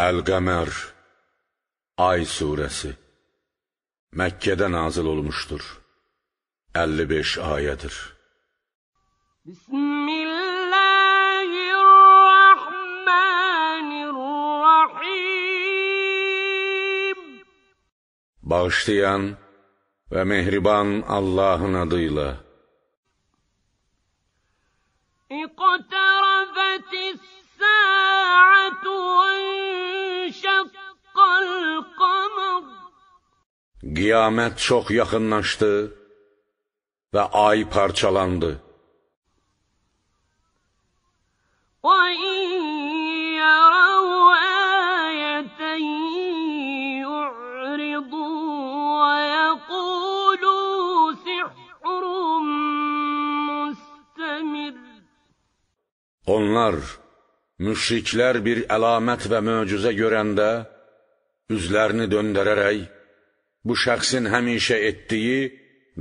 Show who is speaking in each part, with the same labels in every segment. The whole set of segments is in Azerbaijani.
Speaker 1: El qəmər Ay Suresi Məkkədə nazil olmuşdur. 55 ayədir.
Speaker 2: Bismillahirrahmanirrahim
Speaker 1: Bağışlayan ve mehriban Allahın adıyla.
Speaker 2: İqtərəbətis-sə'atu və
Speaker 1: Qiyamət çox yaxınlaşdı və ay parçalandı. Onlar, müşriklər bir əlamət və möcüzə görəndə, üzlərini döndərərək, bu şəxsin həmişə etdiyi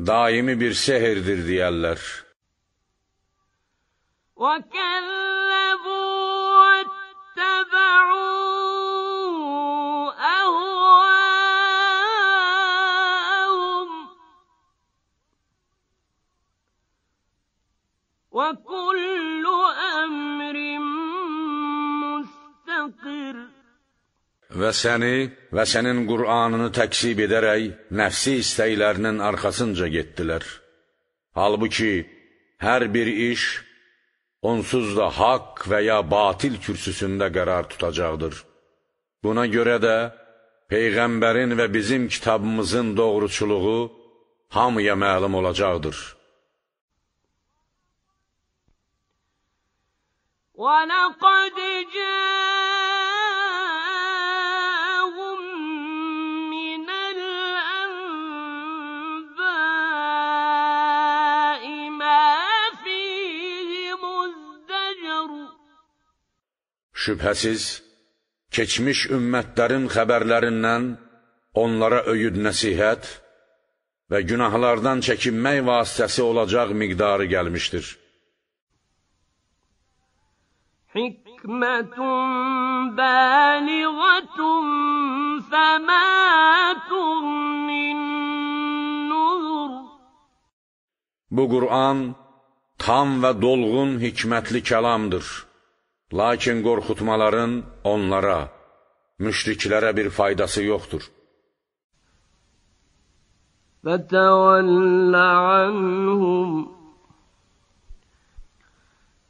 Speaker 1: daimi bir sehirdir deyərlər.
Speaker 2: وَكُلُّ
Speaker 1: və səni və sənin Qur'anını təksib edərək nəfsi istəklərinin arxasınca getdilər. Halbuki hər bir iş onsuz da haqq və ya batil kürsüsündə qərar tutacaqdır. Buna görə də Peyğəmbərin və bizim kitabımızın doğruçuluğu hamıya məlum olacaqdır.
Speaker 2: وَلَقَدْ جَاءَ
Speaker 1: Şübhəsiz, keçmiş ümmətlərin xəbərlərindən onlara öyüd nəsihət və günahlardan çəkinmək vasitəsi olacaq miqdarı gəlmişdir.
Speaker 2: Hikmətun bəliğətun fəmə tuğnin nuzur
Speaker 1: Bu Qur'an tam və dolğun hikmətli kəlamdır. Lakin qorxutmaların onlara, müşriklərə bir faydası yoxdur.
Speaker 2: فَتَوَلَّ عَنْهُمْ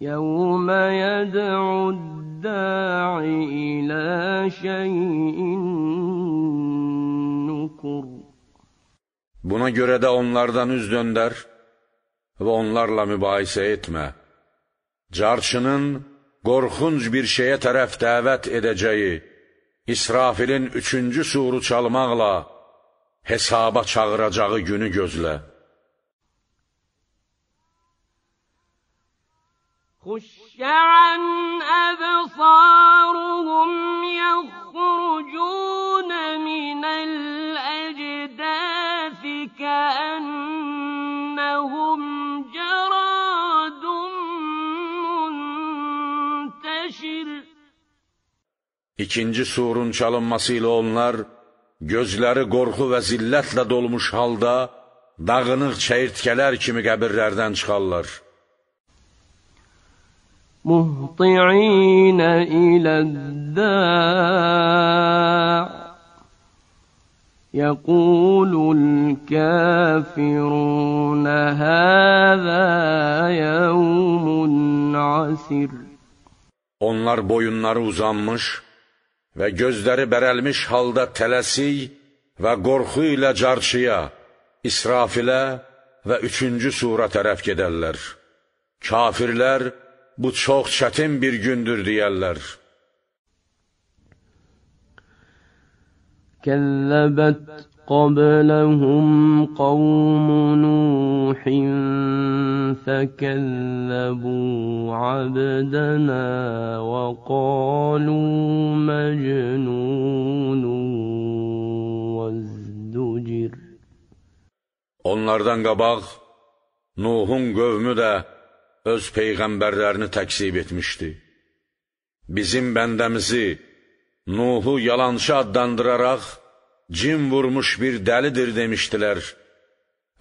Speaker 2: يَوْمَ يَدْعُ الدَّاعِ إِلَى شَيْءٍ نُكُرٍ
Speaker 1: Buna görə də onlardan üz döndər və onlarla mübahisə etmə. Carçının qorxunc bir şeyə tərəf dəvət edəcəyi İsrafilin üçüncü suru çalmaqla hesaba çağıracağı günü gözlə.
Speaker 2: خشعا أبصارهم يخرجون من
Speaker 1: İkinci surun çalınmasıyla onlar, gözleri qorxu ve zilletle dolmuş halda, dağınıq çəyirtkələr kimi qəbirlərdən çıxarlar.
Speaker 2: Muhti'inə iləddəq يقول الكافرون هذا يوم عسر
Speaker 1: Onlar boyunları uzanmış, və gözləri bərəlmiş halda tələsik və qorxu ilə carçıya, İsrafilə və üçüncü sura tərəf gedərlər. Kafirlər, bu çox çətin bir gündür deyərlər.
Speaker 2: Kəlləbət قبلهم قوم نوح فكذبوا عبدنا وقالوا مجنون وازدجر
Speaker 1: Onlardan qabaq Nuhun qövmü də öz peyğəmbərlərini təksib etmişdi. Bizim bəndəmizi Nuhu yalançı adlandıraraq cin vurmuş bir dəlidir demişdilər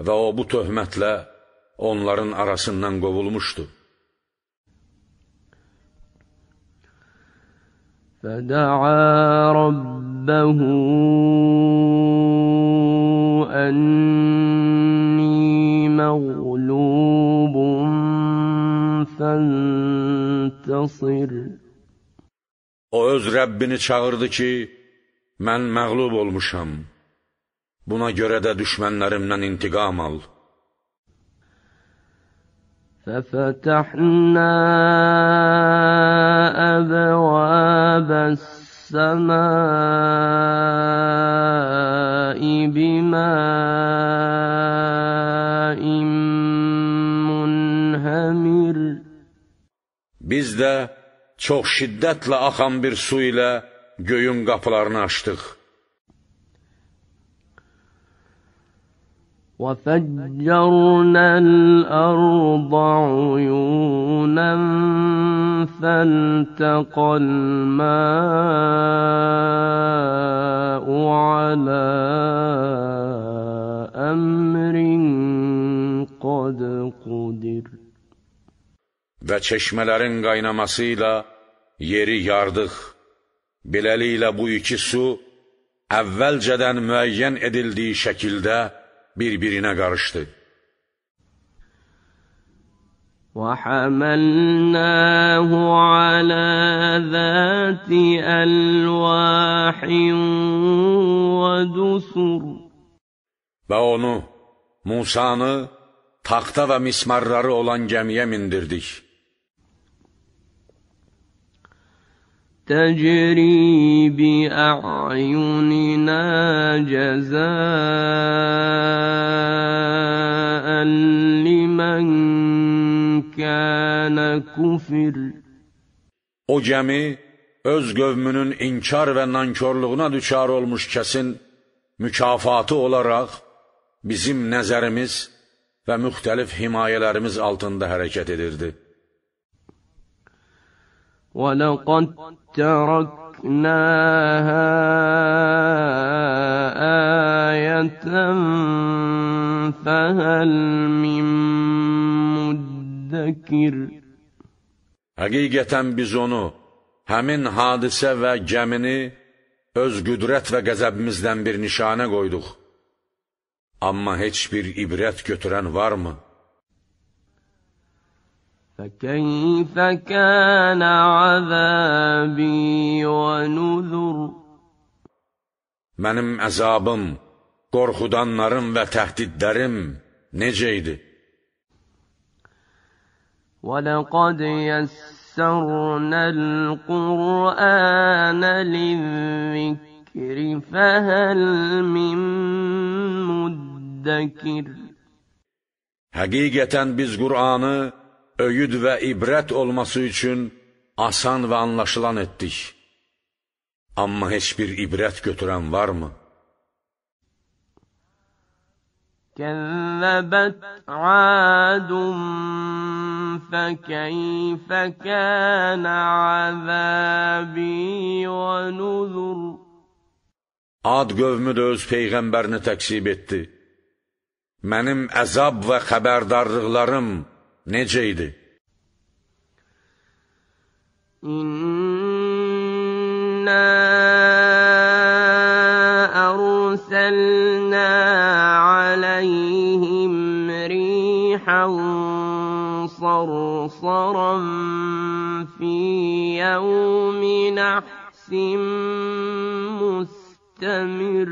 Speaker 1: və o bu töhmətlə onların arasından qovulmuşdu.
Speaker 2: فدعا ربه أني مغلوب فانتصر
Speaker 1: O öz Rəbbini çağırdı ki, Mən məğlub olmuşam. Buna görə də düşmənlərimdən intiqam al.
Speaker 2: فَفَتَحْنَا أَبْوَابَ السَّمَاءِ بِمَاءٍ مُنْهَمِرٍ
Speaker 1: Biz də çox şiddətlə axan bir su ilə göyün qapılarını açdıq.
Speaker 2: وَفَجَّرْنَا الْأَرْضَ عُيُونًا فَالْتَقَى الْمَاءُ عَلَى أَمْرٍ قَدْ قُدِرٍ
Speaker 1: Və çeşmələrin qaynaması yeri yardıq. Beləliklə bu iki su əvvəlcədən müəyyən edildiyi şəkildə bir-birinə qarışdı.
Speaker 2: وحملناه على ذات ألواح ودسر
Speaker 1: Və onu, Musanı, taxta və mismarları olan gəmiyə mindirdik.
Speaker 2: تجري بأعيننا جزاء لمن كان كفر
Speaker 1: O gəmi öz qövmünün inkar və nankorluğuna düçar olmuş kəsin mükafatı olaraq bizim nəzərimiz və müxtəlif himayələrimiz altında hərəkət edirdi.
Speaker 2: ولقد تركناها آية فهل من müddəkir
Speaker 1: Həqiqətən biz onu həmin hadisə və gəmini öz qüdrət və qəzəbimizdən bir nişanə qoyduq. Amma heç bir ibrət götürən varmı?
Speaker 2: فكيف كان عذابي ونذر
Speaker 1: Mənim əzabım, qorxudanlarım və təhdidlərim necə idi?
Speaker 2: وَلَقَدْ يَسَّرْنَا الْقُرْآنَ لِلذِّكْرِ فَهَلْ مِن مُدَّكِرٍ
Speaker 1: Həqiqətən biz Qur'anı öyüd və ibrət olması üçün asan və anlaşılan etdik. Amma heç bir ibrət götürən varmı?
Speaker 2: كذبت عاد فكيف كان عذابي ونذر
Speaker 1: Ad qövmü də öz peyğəmbərini təksib etdi. Mənim əzab və xəbərdarlıqlarım necə
Speaker 2: İnna arsalna alayhim rihan sarsaran fi yawmin ahsim mustamir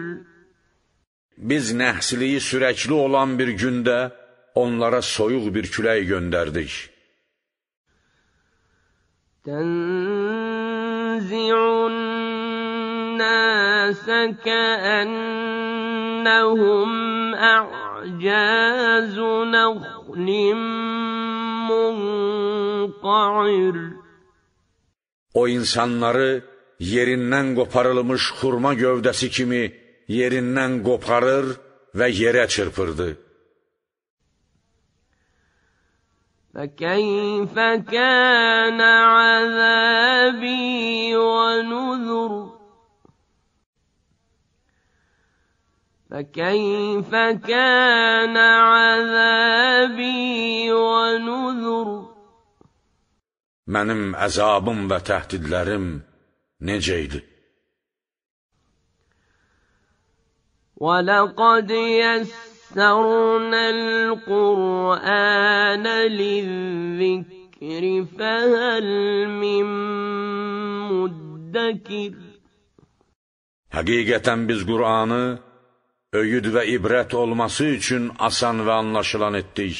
Speaker 1: Biz nəhsliyi sürəkli olan bir günde. onlara soyuq bir külək göndərdik.
Speaker 2: Tənzi'un nəsə kəənnəhum ə'cəzu nəxnim munqa'ir
Speaker 1: O insanları yerindən qoparılmış xurma gövdəsi kimi yerindən qoparır və yerə çırpırdı.
Speaker 2: فكيف كان عذابي ونذر فكيف كان عذابي ونذر
Speaker 1: Mənim əzabım və təhdidlərim necə idi?
Speaker 2: وَلَقَدْ يَسْرَ يسرنا القرآن للذكر فهل من مدكر
Speaker 1: Həqiqətən biz Qur'anı öyüd və ibrət olması üçün asan və anlaşılan etdik.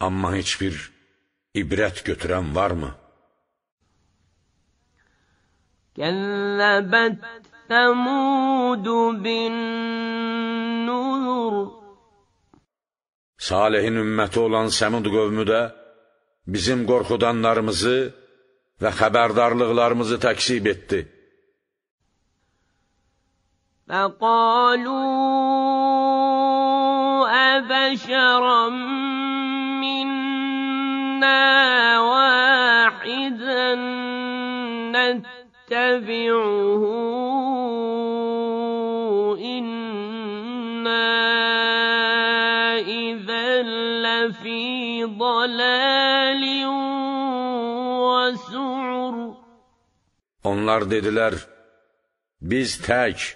Speaker 1: Amma heç bir ibrət götürən varmı?
Speaker 2: Kəlləbət Səmud bin النُّذُرُ
Speaker 1: Salihin ümməti olan Semud qövmü də bizim qorxudanlarımızı və xəbərdarlıqlarımızı təksib etdi.
Speaker 2: فَقَالُوا أَبَشَرًا مِنَّا وَاحِدًا نَتَّبِعُهُ ضلال
Speaker 1: və su'ur Onlar dedilər, biz tək,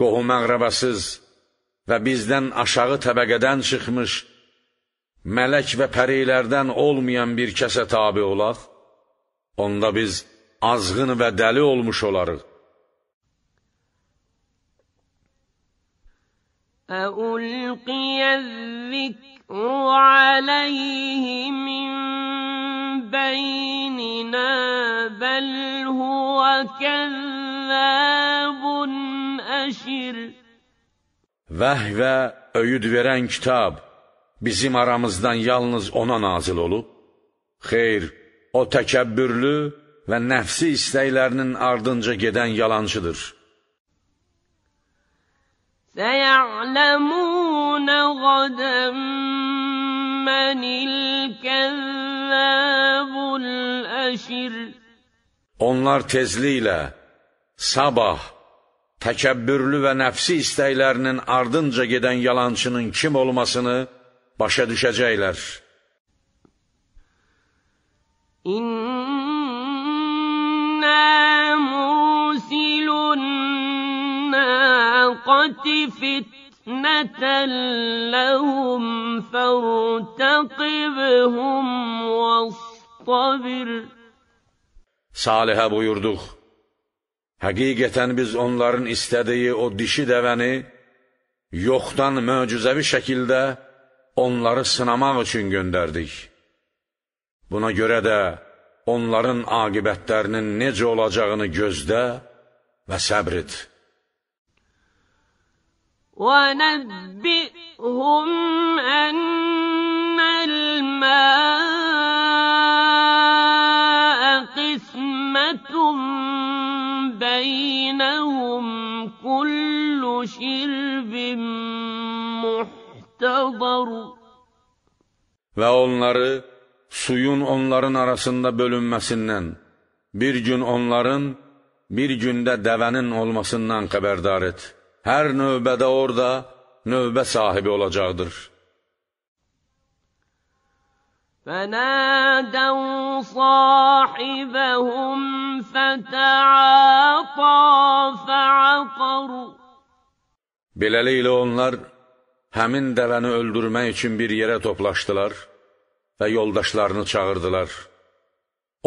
Speaker 1: qohum-əqrəbəsiz və bizdən aşağı təbəqədən çıxmış, mələk və pərilərdən olmayan bir kəsə tabi olaq, onda biz azğın və dəli olmuş olarıq.
Speaker 2: ألقي الذكر عليه من بيننا بل هو كذاب أشر
Speaker 1: Vəh və öyüd verən kitab bizim aramızdan yalnız ona nazil olup, Xeyr, o təkəbbürlü ve nəfsi isteylerinin ardınca gedən yalancıdır.
Speaker 2: سيعلمون غدا من الكذاب الأشر
Speaker 1: Onlar tezliyle sabah təkəbbürlü ve nəfsi istəklərinin ardınca giden yalancının kim olmasını başa düşəcəklər. İnna
Speaker 2: الحاقة فتنة لهم فارتقبهم vastabir
Speaker 1: Salihə buyurduq, həqiqətən biz onların istədiyi o dişi dəvəni yoxdan möcüzəvi şəkildə onları sınamaq üçün göndərdik. Buna görə də onların aqibətlərinin necə olacağını gözdə və səbr et.
Speaker 2: ونبئهم أن الماء قسمة بينهم كل شرب muhtadar
Speaker 1: Və onları suyun onların arasında bölünməsindən, bir gün onların, bir gündə dəvənin olmasından xəbərdar et. Hər növbədə orada növbə sahibi olacaqdır.
Speaker 2: فنادوا صاحبهم فتعاطى فعقر
Speaker 1: Beləliklə onlar həmin dələni öldürmək üçün bir yerə toplaşdılar və yoldaşlarını çağırdılar.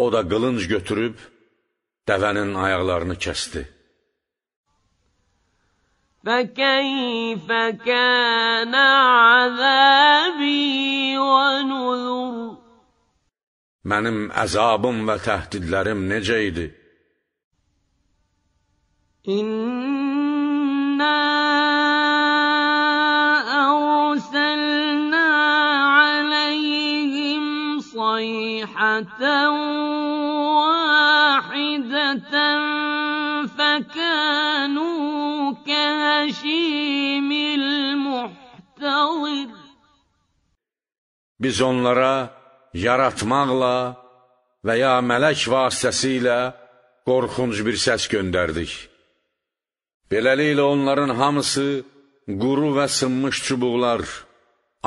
Speaker 1: O da qılınc götürüb dəvənin ayaqlarını kəsdi.
Speaker 2: فكيف كان عذابي ونذر
Speaker 1: Mənim əzabım və təhdidlərim necə idi?
Speaker 2: İnna ərsalna aləyhim sayhatan vahidatan fəkanu الهشيم المحتضر
Speaker 1: Biz onlara yaratmaqla və ya mələk vasitəsilə qorxunc bir səs göndərdik. Beləliklə onların hamısı quru və sınmış çubuqlar,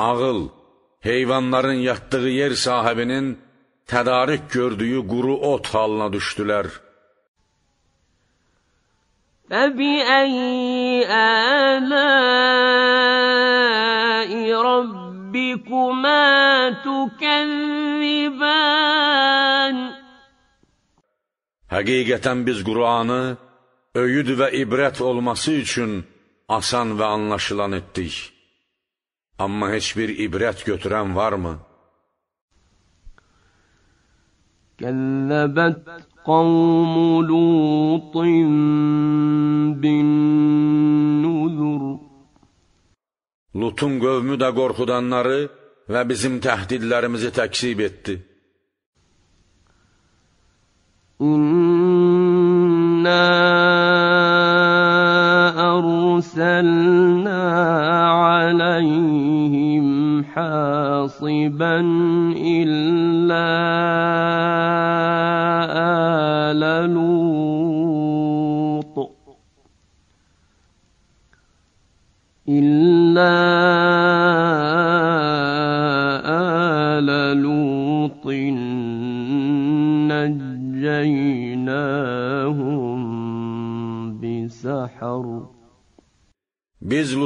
Speaker 1: ağıl, heyvanların yatdığı yer sahibinin tədarik gördüyü quru ot halına düşdülər.''
Speaker 2: فبأي آلاء ربكما تكذبان
Speaker 1: Həqiqətən biz Kur'anı öyüd ve ibret olması için asan ve anlaşılan etdik. Ama heç bir ibrət götürən varmı?
Speaker 2: Kəlləbət قوم لوط بالنذر
Speaker 1: Lut'un qövmü də qorxudanları ve bizim tehditlerimizi təksib etti.
Speaker 2: İnna arsalna alayhim hasiban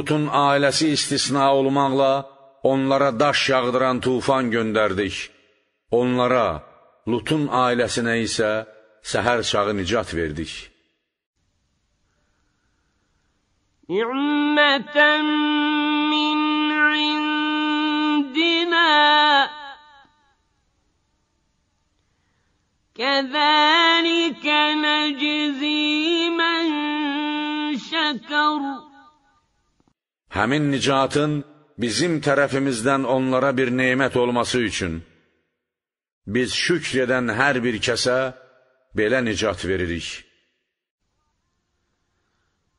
Speaker 1: Lutun ailəsi istisna olmaqla onlara daş yağdıran tufan göndərdik. Onlara, Lutun ailəsinə isə səhər çağı nicat verdik.
Speaker 2: Ni'mətən min indinə Kəzəl
Speaker 1: həmin nicatın bizim tərəfimizdən onlara bir neymət olması üçün biz şükr edən hər bir kəsə belə nicat veririk.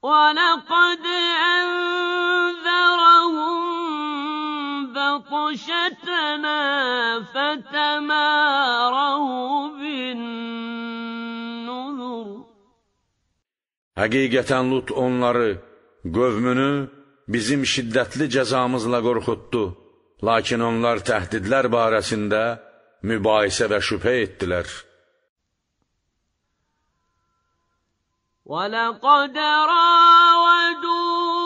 Speaker 2: وَلَقَدْ أَنذَرَهُمْ بَطْشَتَنَا فَتَمَارَهُ بِالنُّذُرُ
Speaker 1: Həqiqətən Lut onları, qövmünü bizim şiddətli cəzamızla qorxutdu, lakin onlar təhdidlər barəsində mübahisə və şübhə etdilər.
Speaker 2: وَلَقَدْ رَاوَدُوا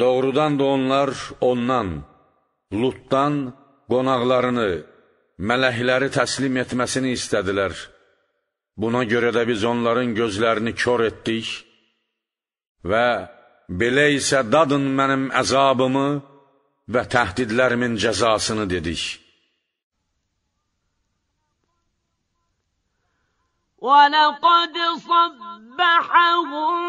Speaker 1: Doğrudan da onlar ondan, Lutdan qonaqlarını, mələkləri təslim etməsini istədilər. Buna görə də biz onların gözlərini kör etdik və belə isə dadın mənim əzabımı və təhdidlərimin cəzasını dedik.
Speaker 2: وَلَقَدْ صَبَّحَهُمْ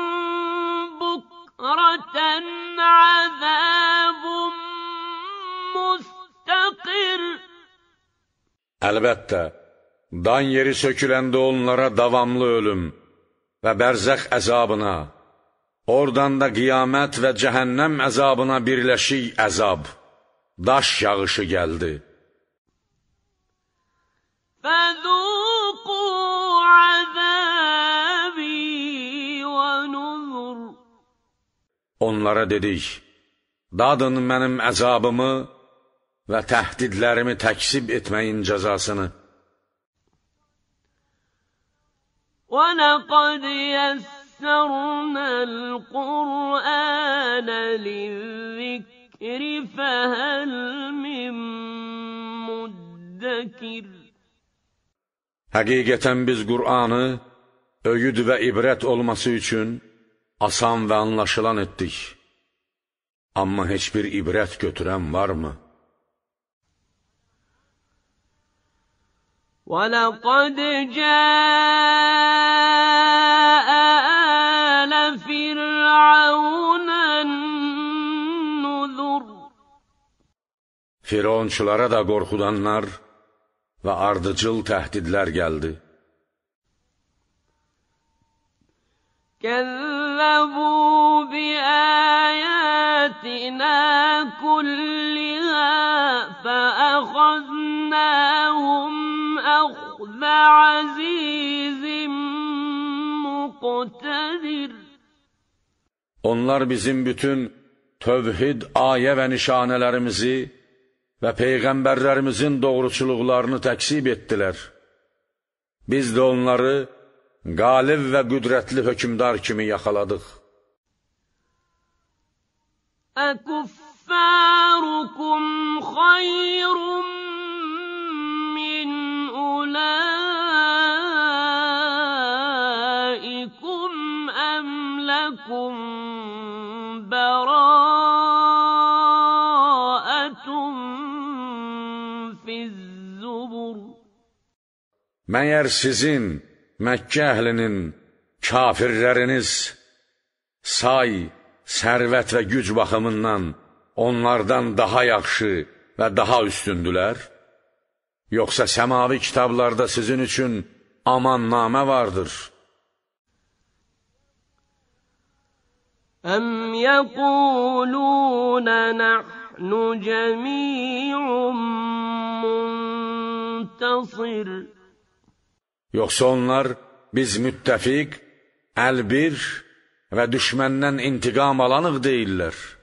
Speaker 1: Əlbəttə, dan yeri söküləndə onlara davamlı ölüm və bərzəx əzabına, oradan da qiyamət və cəhənnəm əzabına birləşik əzab, daş yağışı gəldi.
Speaker 2: Fəduqu əzəbi və nuzur
Speaker 1: Onlara dedik, dadın mənim əzabımı, və təhdidlərimi təksib etməyin cəzasını.
Speaker 2: وَلَقَدْ يَسَّرْنَا الْقُرْآنَ لِلذِّكْرِ فَهَلْ مِن مُدَّكِرٍ
Speaker 1: Həqiqətən biz Qur'anı öyüd və ibrət olması üçün asan və anlaşılan etdik. Amma heç bir ibrət götürən varmı?
Speaker 2: ولقد جاء آل فرعون النذر
Speaker 1: Fironçulara da qorxudanlar və ardıcıl təhdidlər gəldi.
Speaker 2: كذبوا بآياتنا كلها فأخذناهم أخذ عزيز مقتدر
Speaker 1: Onlar bizim bütün tövhid ayə və nişanələrimizi və peyğəmbərlərimizin doğruçuluqlarını təksib etdilər. Biz də onları qalib və qüdrətli hökmdar kimi yaxaladıq.
Speaker 2: Əkuffarukum xayrun أولئكم أم لكم براءة
Speaker 1: في الزبر Məyər sizin Məkkə əhlinin kafirləriniz say, sərvət və güc baxımından onlardan daha yaxşı və daha üstündülər? Yoksa semavi kitaplarda sizin için amanname vardır.
Speaker 2: Em yekulûne nahnu muntasir.
Speaker 1: Yoksa onlar biz müttefik, elbir ve düşmenden intikam alanık değiller.''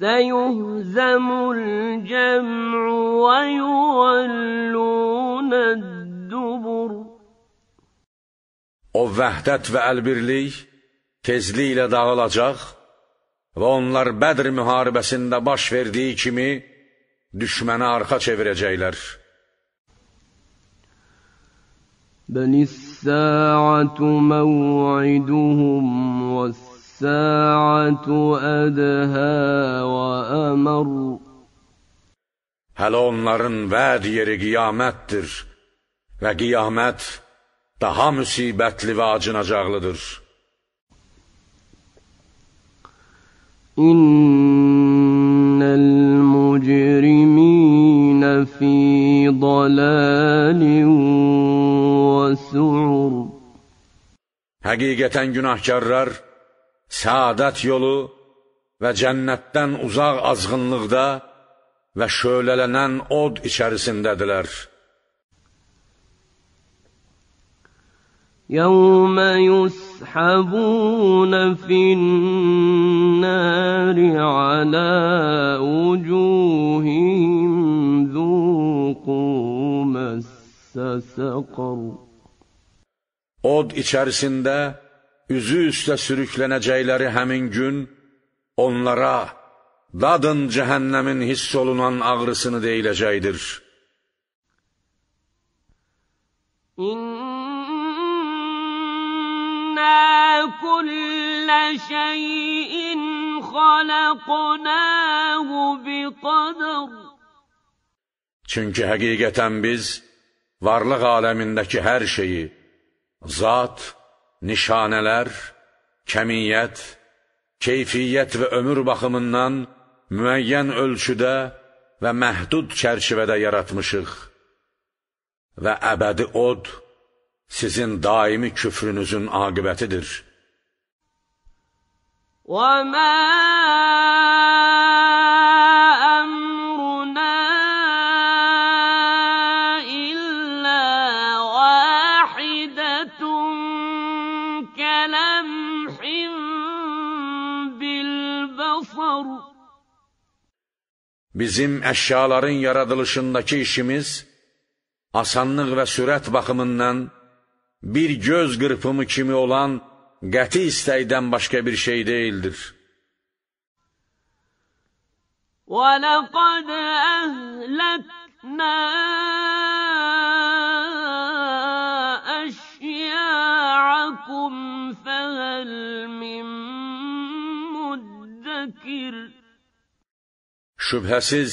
Speaker 2: سيهزم الجمع ويولون الدبر
Speaker 1: O vəhdət və əlbirlik tezliklə dağılacaq və onlar Bədr müharibəsində baş verdiyi kimi düşmənə arxa çevirəcəklər.
Speaker 2: Bənis-sə'atu məv'iduhum vəs السَّاعَةُ أَدْهَى وَأَمَرُّ
Speaker 1: Hələ onların vəd yeri qiyamətdir və qiyamət daha müsibetli ve acınacaqlıdır.
Speaker 2: İnnel mujrimine fi dalalin ve su'ur
Speaker 1: Həqiqətən günahkarlar səadət yolu ve cennetten uzak azgınlıkta ve şölələnən od içərisindədirlər.
Speaker 2: يَوْمَ يُسْحَبُونَ فِي النَّارِ عَلَى وُجُوهِهِمْ ذُوقُوا
Speaker 1: مَسَّ سَقَرُ Od içerisinde üzü üstə sürüklənəcəkləri həmin gün onlara dadın cəhənnəmin hiss olunan ağrısını deyiləcəkdir.
Speaker 2: İnna kulla şeyin
Speaker 1: xalaqnahu bi Çünki həqiqətən biz varlıq aləmindəki hər şeyi zat, nişanələr, kəmiyyət, keyfiyyət və ömür baxımından müəyyən ölçüdə və məhdud çərçivədə yaratmışıq və əbədi od sizin daimi küfrünüzün aqibətidir.
Speaker 2: وَمَا
Speaker 1: Bizim əşyaların yaradılışındakı işimiz asanlıq və sürət baxımından bir göz qırpımı kimi olan qəti istəkdən başqa bir şey deyildir.
Speaker 2: وَلَقَدْ أَهْلَكْنَا
Speaker 1: Şübhəsiz,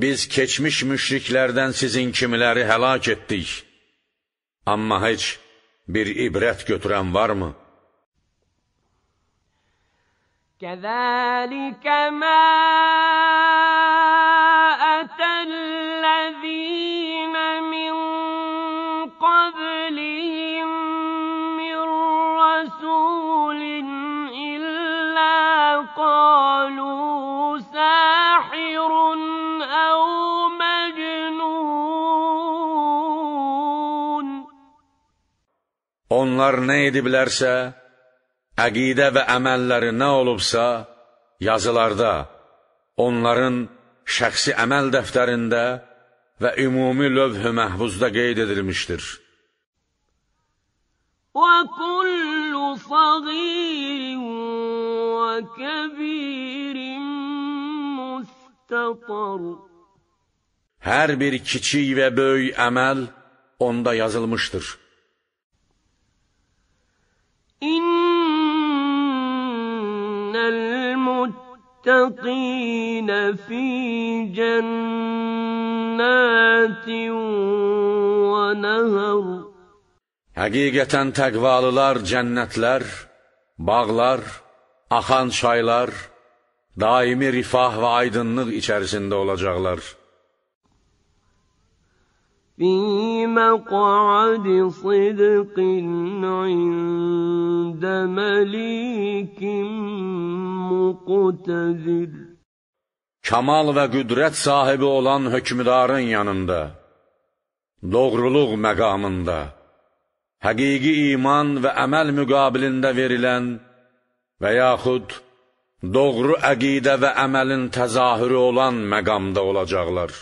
Speaker 1: biz keçmiş müşriklərdən sizin kimiləri həlak etdik. Amma heç bir ibrət götürən varmı?
Speaker 2: Kəzəlikə mə
Speaker 1: Onlar nə ediblərsə, əqidə və əməlləri nə olubsa, yazılarda, onların şəxsi əməl dəftərində və ümumi lövh-ü məhvuzda qeyd edilmişdir.
Speaker 2: وَكُلُّ صَغِيرٍ وَكَبِيرٍ مُسْتَطَرٌ
Speaker 1: Hər bir kiçik və böyük əməl onda yazılmışdır.
Speaker 2: إن المتقين في جنات ونهر
Speaker 1: Həqiqətən təqvalılar cənnətlər, bağlar, axan çaylar, daimi rifah və aydınlıq içərisində olacaqlar.
Speaker 2: في مقعد صدق عند məlik muqtədir
Speaker 1: Kamal və qüdrət sahibi olan hökmdarın yanında doğruluq məqamında həqiqi iman və əməl müqabilində verilən və yaxud doğru əqidə və əməlin təzahürü olan məqamda olacaqlar.